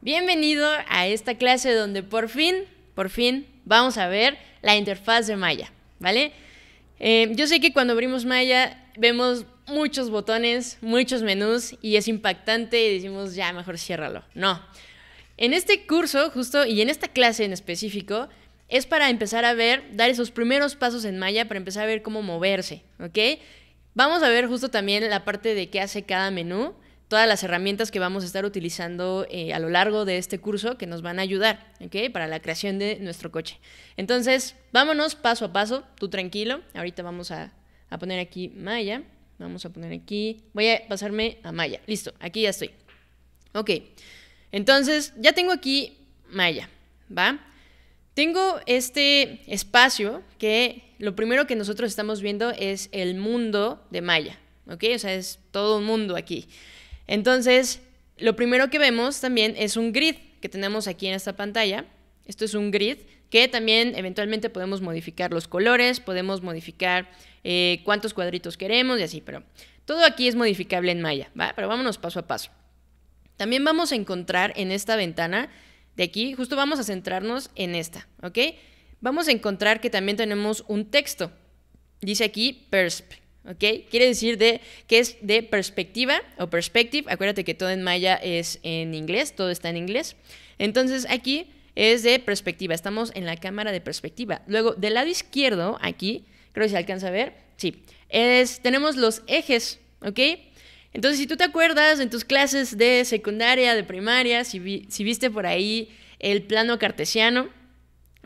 Bienvenido a esta clase donde por fin, por fin vamos a ver la interfaz de Maya, ¿vale? Eh, yo sé que cuando abrimos Maya vemos muchos botones, muchos menús y es impactante y decimos ya mejor ciérralo. No. En este curso justo y en esta clase en específico es para empezar a ver, dar esos primeros pasos en Maya para empezar a ver cómo moverse, ¿ok? Vamos a ver justo también la parte de qué hace cada menú todas las herramientas que vamos a estar utilizando eh, a lo largo de este curso que nos van a ayudar ¿okay? para la creación de nuestro coche. Entonces, vámonos paso a paso, tú tranquilo. Ahorita vamos a, a poner aquí Maya. Vamos a poner aquí. Voy a pasarme a Maya. Listo, aquí ya estoy. Ok, entonces ya tengo aquí Maya, ¿va? Tengo este espacio que lo primero que nosotros estamos viendo es el mundo de Maya, ¿ok? O sea, es todo un mundo aquí. Entonces, lo primero que vemos también es un grid que tenemos aquí en esta pantalla. Esto es un grid que también eventualmente podemos modificar los colores, podemos modificar eh, cuántos cuadritos queremos y así, pero todo aquí es modificable en Maya, ¿va? Pero vámonos paso a paso. También vamos a encontrar en esta ventana de aquí, justo vamos a centrarnos en esta, ¿ok? Vamos a encontrar que también tenemos un texto. Dice aquí persp, ¿ok? Quiere decir de que es de perspectiva o perspective. Acuérdate que todo en maya es en inglés, todo está en inglés. Entonces aquí es de perspectiva, estamos en la cámara de perspectiva. Luego, del lado izquierdo, aquí, creo que se alcanza a ver, sí, es, tenemos los ejes, ¿ok? Entonces, si tú te acuerdas en tus clases de secundaria, de primaria, si, si viste por ahí el plano cartesiano,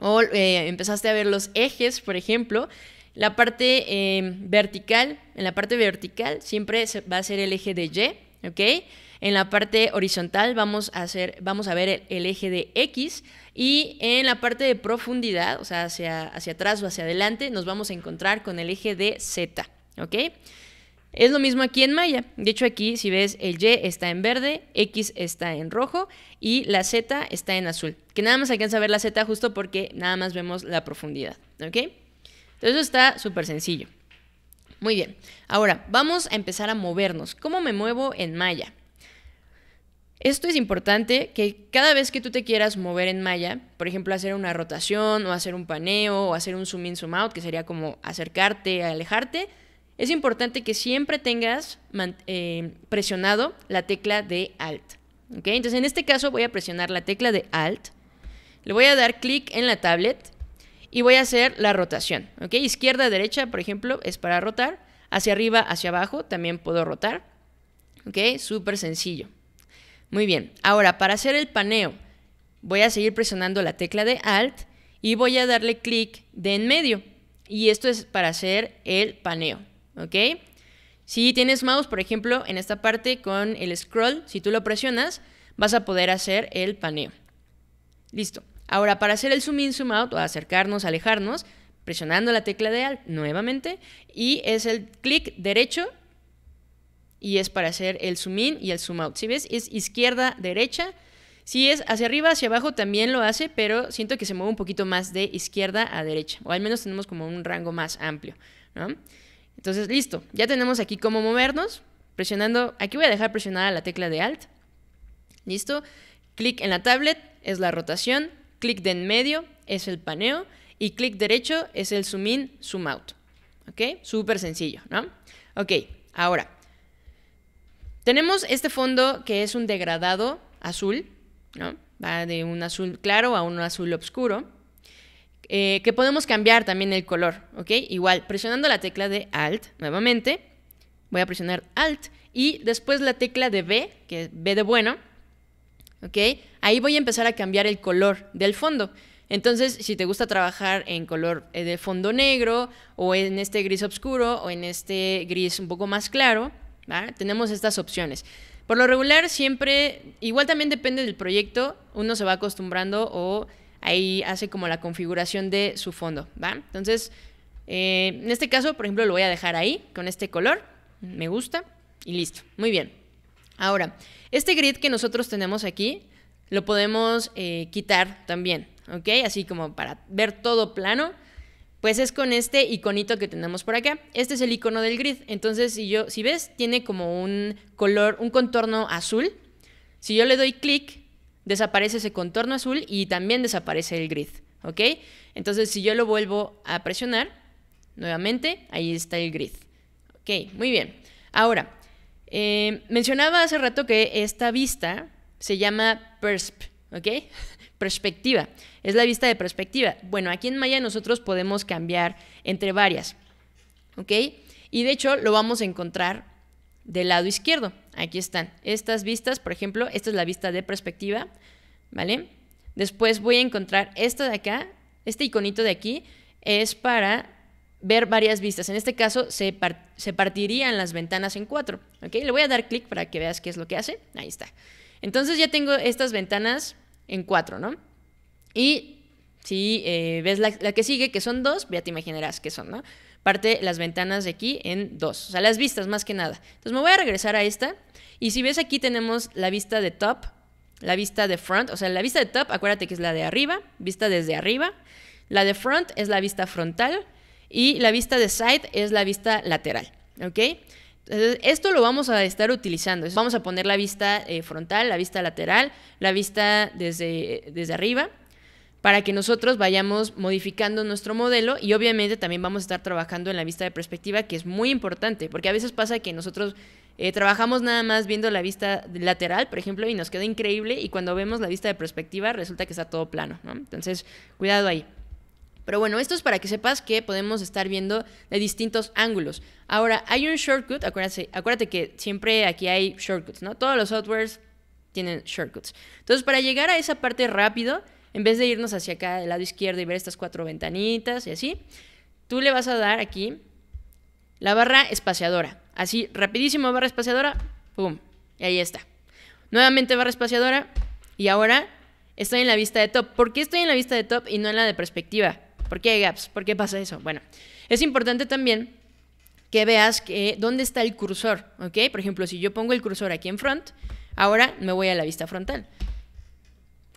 o eh, empezaste a ver los ejes, por ejemplo, la parte em, vertical, en la parte vertical siempre va a ser el eje de Y, ¿ok? En la parte horizontal vamos a, ver el, eje de X y en la parte de profundidad, o sea, hacia, hacia atrás o hacia adelante, nos vamos a encontrar con el eje de Z, ¿ok? Es lo mismo aquí en Maya. De hecho, aquí si ves el Y está en verde, X está en rojo y la Z está en azul. Que nada más alcanza a ver la Z justo porque nada más vemos la profundidad. ¿Ok? Entonces está súper sencillo. Muy bien, ahora vamos a empezar a movernos. ¿Cómo me muevo en malla? Esto es importante que cada vez que tú te quieras mover en malla, por ejemplo, hacer una rotación o hacer un paneo o hacer un zoom in, zoom out, que sería como acercarte, alejarte, es importante que siempre tengas eh, presionado la tecla de Alt. ¿okay? Entonces, en este caso voy a presionar la tecla de Alt, le voy a dar clic en la tablet y voy a hacer la rotación. ¿ok? Izquierda, derecha, por ejemplo, es para rotar. Hacia arriba, hacia abajo también puedo rotar. ¿ok? Súper sencillo. Muy bien, ahora para hacer el paneo voy a seguir presionando la tecla de Alt y voy a darle clic de en medio. Y esto es para hacer el paneo, ¿ok? Si tienes mouse, por ejemplo, en esta parte con el scroll, si tú lo presionas, vas a poder hacer el paneo. Listo. Ahora, para hacer el zoom in, zoom out, o acercarnos, alejarnos, presionando la tecla de Alt nuevamente, y es el clic derecho, y es para hacer el zoom in y el zoom out. Si ves, es izquierda, derecha. Si es hacia arriba, hacia abajo también lo hace, pero siento que se mueve un poquito más de izquierda a derecha, o al menos tenemos como un rango más amplio, Entonces, listo, ya tenemos aquí cómo movernos, presionando, aquí voy a dejar presionada la tecla de Alt, listo, clic en la tablet, es la rotación, Clic de en medio es el paneo y clic derecho es el zoom in, zoom out. ¿Ok? Súper sencillo, ¿no? Ok, ahora. Tenemos este fondo que es un degradado azul, ¿no? Va de un azul claro a un azul oscuro. Eh, que podemos cambiar también el color, ¿ok? Igual, presionando la tecla de Alt nuevamente, voy a presionar Alt y después la tecla de B, que es B de bueno, ¿ok? Ahí voy a empezar a cambiar el color del fondo. Entonces, si te gusta trabajar en color eh, de fondo negro o en este gris oscuro o en este gris un poco más claro, tenemos estas opciones. Por lo regular, siempre, igual también depende del proyecto, uno se va acostumbrando o ahí hace como la configuración de su fondo, ¿va? Entonces, eh, en este caso, por ejemplo, lo voy a dejar ahí con este color, me gusta y listo, muy bien. Ahora, este grid que nosotros tenemos aquí lo podemos eh, quitar también, ¿ok? Así como para ver todo plano, pues es con este iconito que tenemos por acá. Este es el icono del grid. Entonces, si yo, si ves, tiene como un color, un contorno azul. Si yo le doy clic, desaparece ese contorno azul y también desaparece el grid, ¿ok? Entonces, si yo lo vuelvo a presionar nuevamente, ahí está el grid. Ok, muy bien. Ahora, eh, mencionaba hace rato que esta vista se llama PERSP, ¿ok? Perspectiva. Es la vista de perspectiva. Bueno, aquí en Maya nosotros podemos cambiar entre varias, ¿ok? Y de hecho lo vamos a encontrar del lado izquierdo. Aquí están. Estas vistas, por ejemplo, esta es la vista de perspectiva, ¿vale? Después voy a encontrar esta de acá, este iconito de aquí, es para ver varias vistas. En este caso se, partirían las ventanas en cuatro. Le voy a dar clic para que veas qué es lo que hace. Ahí está. Entonces ya tengo estas ventanas en cuatro, ¿no? Y si eh, ves la, la, que sigue, que son dos, ya te imaginarás que son, ¿no? Parte las ventanas de aquí en dos, o sea, las vistas más que nada. Entonces me voy a regresar a esta y si ves aquí tenemos la vista de top, la vista de front, o sea, la vista de top, acuérdate que es la de arriba, vista desde arriba. La de front es la vista frontal y la vista de side es la vista lateral, ¿ok? esto lo vamos a estar utilizando. Vamos a poner la vista eh, frontal, la vista lateral, la vista desde, desde arriba, para que nosotros vayamos modificando nuestro modelo y obviamente también vamos a estar trabajando en la vista de perspectiva, que es muy importante, porque a veces pasa que nosotros eh, trabajamos nada más viendo la vista lateral, por ejemplo, y nos queda increíble y cuando vemos la vista de perspectiva resulta que está todo plano, ¿no? Entonces, cuidado ahí. Pero bueno, esto es para que sepas que podemos estar viendo de distintos ángulos. Ahora, hay un shortcut, acuérdate, acuérdate que siempre aquí hay shortcuts, ¿no? Todos los softwares tienen shortcuts. Entonces, para llegar a esa parte rápido, en vez de irnos hacia acá del lado izquierdo y ver estas cuatro ventanitas y así, tú le vas a dar aquí la barra espaciadora. Así, rapidísimo, barra espaciadora, ¡pum! Y ahí está. Nuevamente barra espaciadora y ahora estoy en la vista de top. ¿Por qué estoy en la vista de top y no en la de perspectiva? ¿Por qué hay gaps? ¿Por qué pasa eso? Bueno, es importante también que veas que, dónde está el cursor, ¿ok? Por ejemplo, si yo pongo el cursor aquí en front, ahora me voy a la vista frontal.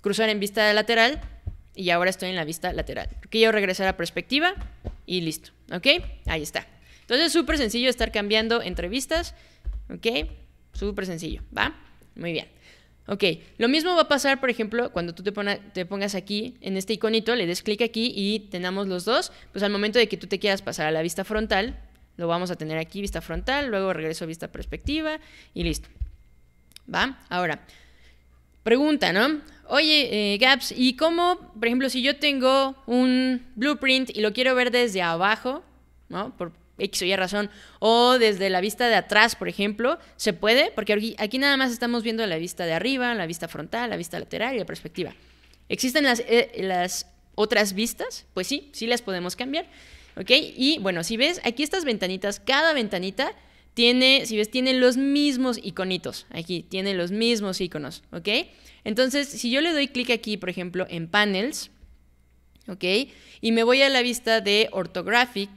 Cursor en vista lateral y ahora estoy en la vista lateral. Quiero regresar a perspectiva y listo, ¿ok? Ahí está. Entonces, súper sencillo estar cambiando entre vistas, ¿ok? Súper sencillo, ¿va? Muy bien. Ok, lo mismo va a pasar, por ejemplo, cuando tú te, pongas aquí en este iconito, le des clic aquí y tenemos los dos, pues al momento de que tú te quieras pasar a la vista frontal, lo vamos a tener aquí, vista frontal, luego regreso a vista perspectiva y listo. ¿Va? Ahora, pregunta, ¿no? Oye, eh, Gaps, ¿y cómo, por ejemplo, si yo tengo un blueprint y lo quiero ver desde abajo, ¿no? Por, X o Y razón, o desde la vista de atrás, por ejemplo, se puede, porque aquí, nada más estamos viendo la vista de arriba, la vista frontal, la vista lateral y la perspectiva. ¿Existen eh, las, otras vistas? Pues sí, sí las podemos cambiar. ¿Ok? Y bueno, si ves aquí estas ventanitas, cada ventanita tiene, si ves, tiene los mismos iconitos. Aquí tiene los mismos iconos. ¿Ok? Entonces, si yo le doy clic aquí, por ejemplo, en Panels, ¿ok? Y me voy a la vista de Orthographic,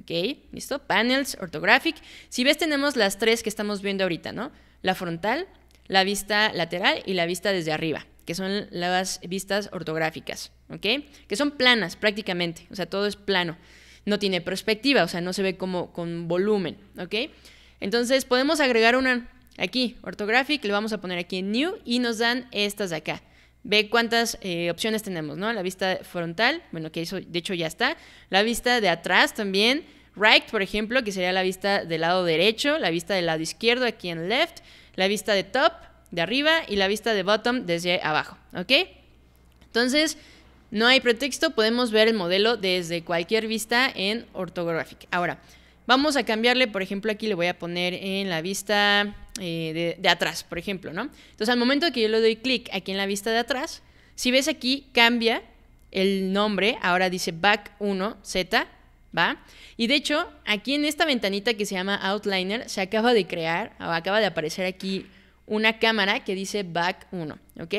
¿ok? ¿Listo? Panels, orthographic. Si ves, tenemos las tres que estamos viendo ahorita, ¿no? La frontal, la vista lateral y la vista desde arriba, que son las vistas ortográficas, ¿ok? Que son planas prácticamente, o sea, todo es plano. No tiene perspectiva, o sea, no se ve como con volumen, ¿ok? Entonces podemos agregar una aquí, orthographic, le vamos a poner aquí en new y nos dan estas de acá ve cuántas eh, opciones tenemos, ¿no? La vista frontal, bueno, que eso de hecho ya está. La vista de atrás también. Right, por ejemplo, que sería la vista del lado derecho, la vista del lado izquierdo, aquí en left, la vista de top, de arriba, y la vista de bottom, desde abajo, ¿ok? Entonces, no hay pretexto, podemos ver el modelo desde cualquier vista en ortográfica. Ahora, Vamos a cambiarle, por ejemplo, aquí le voy a poner en la vista eh, de, atrás, por ejemplo, ¿no? Entonces, al momento que yo le doy clic aquí en la vista de atrás, si ves aquí, cambia el nombre, ahora dice Back 1 Z, ¿va? Y de hecho, aquí en esta ventanita que se llama Outliner, se acaba de crear, acaba de aparecer aquí una cámara que dice Back 1, ¿ok?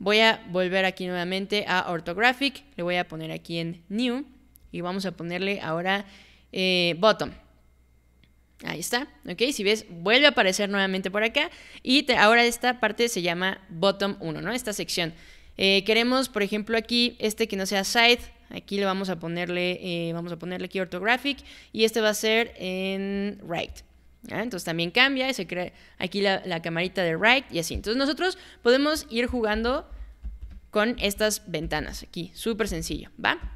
Voy a volver aquí nuevamente a Orthographic, le voy a poner aquí en New y vamos a ponerle ahora eh, Bottom, Ahí está, ¿ok? Si ves, vuelve a aparecer nuevamente por acá y ahora esta parte se llama bottom 1, ¿no? Esta sección. Eh, queremos, por ejemplo, aquí este que no sea side, aquí le vamos a ponerle, eh, vamos a ponerle aquí orthographic y este va a ser en right. Entonces también cambia y se crea aquí la, la camarita de right y así. Entonces nosotros podemos ir jugando con estas ventanas aquí, súper sencillo, ¿va?